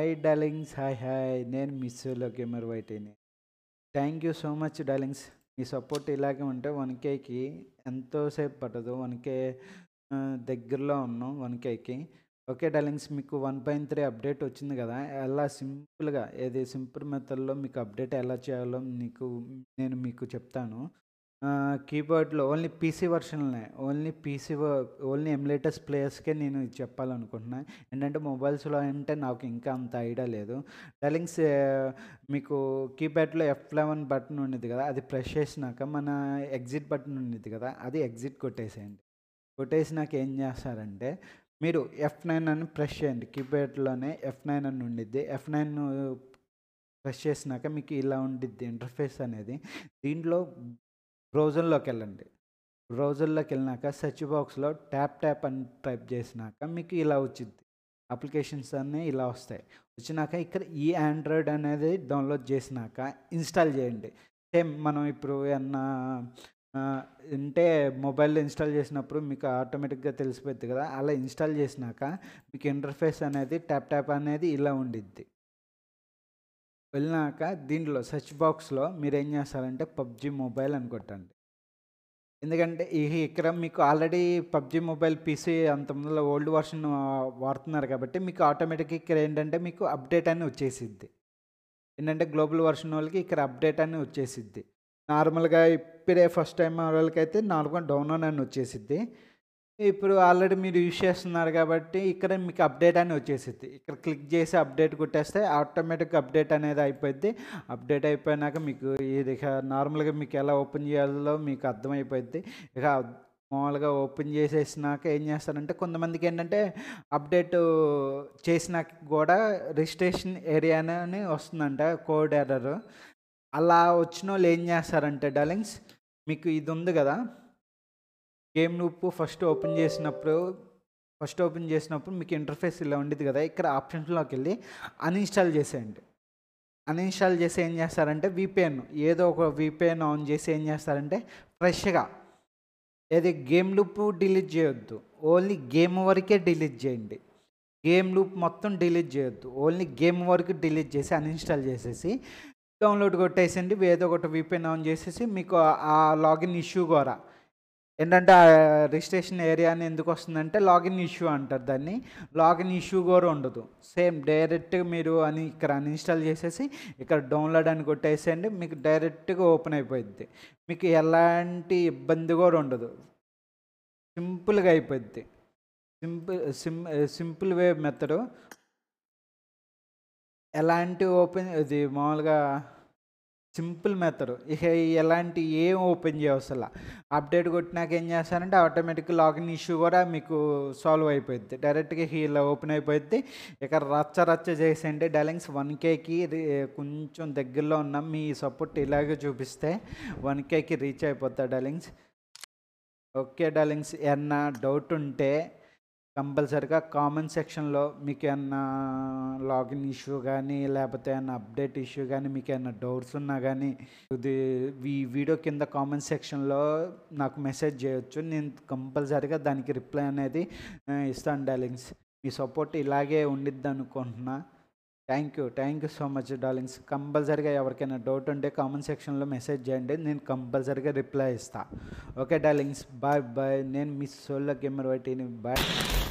hi darlings hi hi నేను Miss Solo gamer అయినా thank you so much darlings మీ support ఇలాగే ఉంటే వన్ కేకి ఎంతోసేపు పట్టదు వన్ కే దగ్గరలో ఉన్నాం వన్ కేకి ఓకే డార్లింగ్స్ మీకు వన్ పాయింట్ త్రీ అప్డేట్ వచ్చింది కదా ఎలా సింపుల్గా ఏది సింపుల్ మెథడ్లో మీకు అప్డేట్ ఎలా చేయాలో మీకు నేను మీకు చెప్తాను కీబోర్డ్లో ఓన్లీ పీసీ ఉన్నాయి ఓన్లీ పీసీ ఓన్లీ ఎమ్లేటర్స్ ప్లేయర్స్కే నేను ఇది చెప్పాలనుకుంటున్నాను ఏంటంటే మొబైల్స్లో అంటే నాకు ఇంకా అంత ఐడియా లేదు టెలింగ్స్ మీకు కీప్యాడ్లో ఎఫ్ లెవెన్ బటన్ ఉండేది కదా అది ప్రెస్ చేసినాక మన ఎగ్జిట్ బటన్ ఉండేది కదా అది ఎగ్జిట్ కొట్టేసేయండి కొట్టేసినాక ఏం చేస్తారంటే మీరు ఎఫ్ నైన్ అని ప్రెస్ చేయండి కీప్యాడ్లోనే ఎఫ్ నైన్ అని ఉండిద్ది ఎఫ్ నైన్ ప్రెస్ చేసినాక మీకు ఇలా ఉండిద్ది ఇంటర్ఫేస్ అనేది దీంట్లో బ్రౌజర్లోకి వెళ్ళండి బ్రౌజర్లోకి వెళ్ళినాక సెర్చ్ బాక్స్లో ట్యాప్ ట్యాప్ అని టైప్ చేసినాక మీకు ఇలా వచ్చింది అప్లికేషన్స్ అన్నీ ఇలా వస్తాయి వచ్చినాక ఇక్కడ ఈ ఆండ్రాయిడ్ అనేది డౌన్లోడ్ చేసినాక ఇన్స్టాల్ చేయండి సేమ్ మనం ఇప్పుడు ఏమన్నా అంటే మొబైల్ ఇన్స్టాల్ చేసినప్పుడు మీకు ఆటోమేటిక్గా తెలిసిపోద్ది కదా అలా ఇన్స్టాల్ చేసినాక మీకు ఇంటర్ఫేస్ అనేది ట్యాప్ ట్యాప్ అనేది ఇలా ఉండిద్ది వెళ్ళినాక దీంట్లో సెర్చ్ బాక్స్లో మీరు ఏం చేస్తారంటే పబ్జి మొబైల్ అని కొట్టండి ఎందుకంటే ఈ ఇక్కడ మీకు ఆల్రెడీ పబ్జి మొబైల్ పీసీ అంత ముందులో ఓల్డ్ వర్షన్ వాడుతున్నారు కాబట్టి మీకు ఆటోమేటిక్గా ఇక్కడ ఏంటంటే మీకు అప్డేట్ అని వచ్చేసిద్ది ఏంటంటే గ్లోబల్ వర్షన్ వాళ్ళకి ఇక్కడ అప్డేట్ అని వచ్చేసిద్ది నార్మల్గా ఇప్పుడే ఫస్ట్ టైం వాళ్ళకైతే నార్మల్గా డౌన్లోడ్ అని వచ్చేసిద్ది ఇప్పుడు ఆల్రెడీ మీరు యూజ్ చేస్తున్నారు కాబట్టి ఇక్కడ మీకు అప్డేట్ అని వచ్చేసింది ఇక్కడ క్లిక్ చేసి అప్డేట్ కొట్టేస్తే ఆటోమేటిక్ అప్డేట్ అనేది అయిపోద్ది అప్డేట్ అయిపోయినాక మీకు ఇది నార్మల్గా మీకు ఎలా ఓపెన్ చేయాలో మీకు అర్థమైపోద్ది ఇక మామూలుగా ఓపెన్ చేసేసినాక ఏం చేస్తారంటే కొంతమందికి ఏంటంటే అప్డేట్ చేసినాక కూడా రిజిస్ట్రేషన్ ఏరియా అని వస్తుందంట కోడ్ ఎర్రర్ అలా వచ్చిన వాళ్ళు ఏం చేస్తారంటే డార్లింగ్స్ మీకు ఇది ఉంది కదా గేమ్ నువ్వు ఫస్ట్ ఓపెన్ చేసినప్పుడు ఫస్ట్ ఓపెన్ చేసినప్పుడు మీకు ఇంటర్ఫేస్ ఇలా ఉండేది కదా ఇక్కడ ఆప్షన్స్లోకి వెళ్ళి అన్ఇన్స్టాల్ చేసేయండి అన్ఇన్స్టాల్ చేసి ఏం చేస్తారంటే విపిఎన్ ఏదో ఒక విపిఎన్ ఆన్ చేసి ఏం చేస్తారంటే ఫ్రెష్గా ఏది గేమ్ లూప్ డిలీట్ చేయొద్దు ఓన్లీ గేమ్ వరకే డిలీట్ చేయండి గేమ్ లూప్ మొత్తం డిలీట్ చేయొద్దు ఓన్లీ గేమ్ వరకు డిలీట్ చేసి అన్ఇన్స్టాల్ చేసేసి డౌన్లోడ్ కొట్టేసండి ఏదో ఒకటి విపిఎన్ ఆన్ చేసేసి మీకు ఆ లాగిన్ ఇష్యూ కూడా ఏంటంటే ఆ రిజిస్ట్రేషన్ ఏరియాని ఎందుకు వస్తుందంటే లాగిన్ ఇష్యూ అంటారు దాన్ని లాగిన్ ఇష్యూ కూడా ఉండదు సేమ్ డైరెక్ట్ మీరు అని ఇక్కడ అన్ఇన్స్టాల్ చేసేసి ఇక్కడ డౌన్లోడ్ అని కొట్టేసేయండి మీకు డైరెక్ట్గా ఓపెన్ అయిపోయింది మీకు ఎలాంటి ఇబ్బంది కూడా ఉండదు సింపుల్గా అయిపోయింది సింపుల్ సిం సింపుల్ వే మెథడు ఎలాంటి ఓపెన్ ఇది మామూలుగా సింపుల్ మెథడ్ ఇక ఎలాంటి ఏం ఓపెన్ చేయవసల అప్డేట్ కొట్టినాక ఏం చేస్తారంటే ఆటోమేటిక్గా లాగిన్ ఇష్యూ కూడా మీకు సాల్వ్ అయిపోయింది డైరెక్ట్గా ఇలా ఓపెన్ అయిపోయింది ఇక రచ్చ రచ్చ చేసేయండి డైలింగ్స్ వన్ కేకి కొంచెం దగ్గరలో ఉన్న మీ సపోర్ట్ ఇలాగే చూపిస్తే వన్ కేకి రీచ్ అయిపోతా డైలింగ్స్ ఓకే డైలింగ్స్ ఏమన్నా డౌట్ ఉంటే కంపల్సరిగా కామెంట్ సెక్షన్లో మీకు ఏమన్నా లాగిన్ ఇష్యూ కానీ లేకపోతే ఏమన్నా అప్డేట్ ఇష్యూ కానీ మీకు ఏమన్నా డౌట్స్ ఉన్నా కానీ ఇది ఈ వీడియో కింద కామెంట్ సెక్షన్లో నాకు మెసేజ్ చేయొచ్చు నేను కంపల్సరిగా దానికి రిప్లై అనేది ఇస్తాను డార్లింగ్స్ మీ సపోర్ట్ ఇలాగే ఉండిద్ది అనుకుంటున్నా thank you thank you so much darlings కంపల్సరీగా ఎవరికైనా డౌట్ ఉంటే కామెంట్ సెక్షన్లో మెసేజ్ చేయండి నేను కంపల్సరీగా రిప్లై ఇస్తాను ఓకే డార్లింగ్స్ బాయ్ బాయ్ నేను మీ సోల్లో గేమర్ వైటీని బాయ్